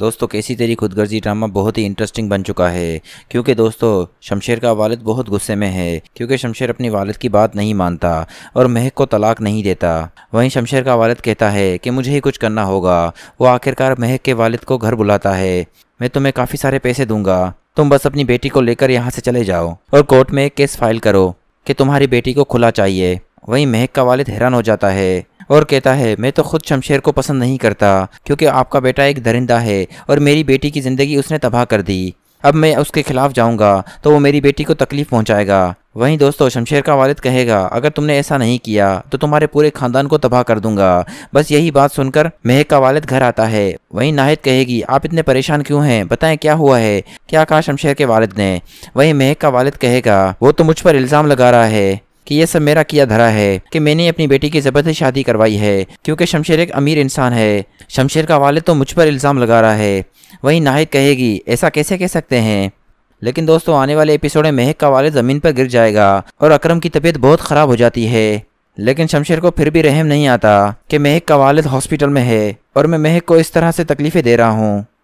दोस्तों कैसी तेरी खुदगर्जी ड्रामा बहुत ही इंटरेस्टिंग बन चुका है क्योंकि दोस्तों शमशेर का वालिद बहुत गुस्से में है क्योंकि शमशेर अपनी वालिद की बात नहीं मानता और महक को तलाक नहीं देता वहीं शमशेर का वालिद कहता है कि मुझे ही कुछ करना होगा वो आखिरकार महक के वालिद को घर बुलाता है मैं तुम्हें काफ़ी सारे पैसे दूंगा तुम बस अपनी बेटी को लेकर यहाँ से चले जाओ और कोर्ट में एक केस फाइल करो कि तुम्हारी बेटी को खुला चाहिए वहीं महक का वालिद हैरान हो जाता है और कहता है मैं तो खुद शमशेर को पसंद नहीं करता क्योंकि आपका बेटा एक दरिंदा है और मेरी बेटी की ज़िंदगी उसने तबाह कर दी अब मैं उसके खिलाफ जाऊंगा तो वो मेरी बेटी को तकलीफ पहुंचाएगा वहीं दोस्तों शमशेर का वालिद कहेगा अगर तुमने ऐसा नहीं किया तो तुम्हारे पूरे खानदान को तबाह कर दूंगा बस यही बात सुनकर महक का वालिद घर आता है वहीं नाहिद कहेगी आप इतने परेशान क्यों हैं बताएं क्या हुआ है क्या कहा शमशेर के वालिद ने वहीं महक का वालिद कहेगा वो तो मुझ पर इल्ज़ाम लगा रहा है कि यह सब मेरा किया धरा है कि मैंने अपनी बेटी की ज़बरदस्त शादी करवाई है क्योंकि शमशेर एक अमीर इंसान है शमशेर का वाले तो मुझ पर इल्ज़ाम लगा रहा है वहीं नाहिद कहेगी ऐसा कैसे कह सकते हैं लेकिन दोस्तों आने वाले एपिसोड में महक का वाले ज़मीन पर गिर जाएगा और अक्रम की तबीयत बहुत ख़राब हो जाती है लेकिन शमशेर को फिर भी रहम नहीं आता कि महक का वालद हॉस्पिटल में है और मैं महक को इस तरह से तकलीफ़ें दे रहा हूँ